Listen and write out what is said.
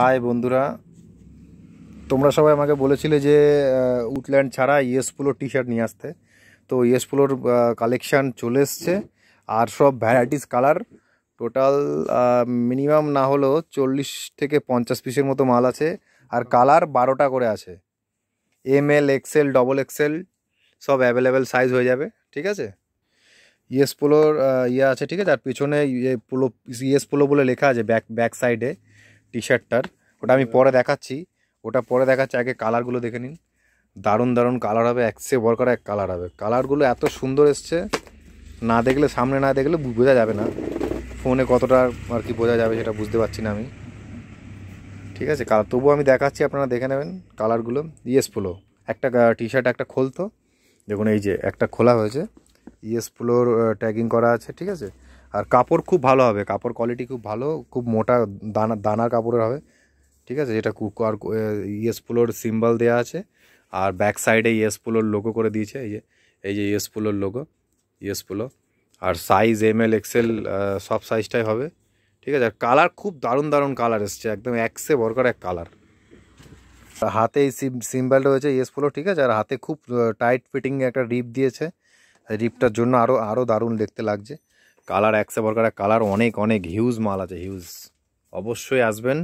high বন্ধুরা তোমরা সবাই আমাকে বলেছিলে যে উটল্যান্ড ছাড়া ইয়েস পোলোর টি শার্ট নিয়ে আসতে তো ইয়েস পোলোর কালেকশান চলে এসছে আর সব ভ্যারাইটিস কালার টোটাল মিনিমাম না হলেও চল্লিশ থেকে পঞ্চাশ পিসের মতো মাল আছে আর কালার বারোটা করে আছে M L XL double XL সব অ্যাভেলেবেল সাইজ হয়ে যাবে ঠিক আছে ইয়েস পোলোর ইয়ে আছে ঠিক আছে আর পিছনে ইয়ে পোলো ইয়েস পোলো বলে লেখা আছে ব্যাক ব্যাক সাইডে টি শার্টটার ওটা আমি পরে দেখাচ্ছি ওটা পরে দেখাচ্ছি আগে কালারগুলো দেখে নিন দারুণ দারুণ কালার হবে একসে বর করা এক কালার হবে কালারগুলো এত সুন্দর এসছে না দেখলে সামনে না দেখলে বোঝা যাবে না ফোনে কতটা আর কি বোঝা যাবে সেটা বুঝতে পারছি না আমি ঠিক আছে কালার তবুও আমি দেখাচ্ছি আপনারা দেখে নেবেন কালারগুলো ইয়েস পোলো একটা টি শার্ট একটা খোলতো দেখুন এই যে একটা খোলা হয়েছে ইয়েস পোলোর ট্যাগিং করা আছে ঠিক আছে আর কাপড় খুব ভালো হবে কাপড় কোয়ালিটি খুব ভালো খুব মোটা দানা দানার কাপড়ের হবে ঠিক আছে যেটা আর পুলোর সিম্বল দেওয়া আছে আর ব্যাক সাইডে ইয়েস পুলোর লোগো করে দিয়েছে এই যে এই যে ইয়েস ইয়েসপুলোর লোগো পুলো আর সাইজ এম এল এক্সেল সব সাইজটাই হবে ঠিক আছে আর কালার খুব দারুণ দারুণ কালার এসছে একদম একসে বরকার এক কালার হাতে এই সিম্বল রয়েছে পুলো ঠিক আছে আর হাতে খুব টাইট ফিটিং একটা রিপ দিয়েছে রিপটার জন্য আরও আরও দারুণ দেখতে লাগছে কালার একশো বরকার কালার অনেক অনেক হিউজ মাল আছে হিউজ অবশ্যই আসবেন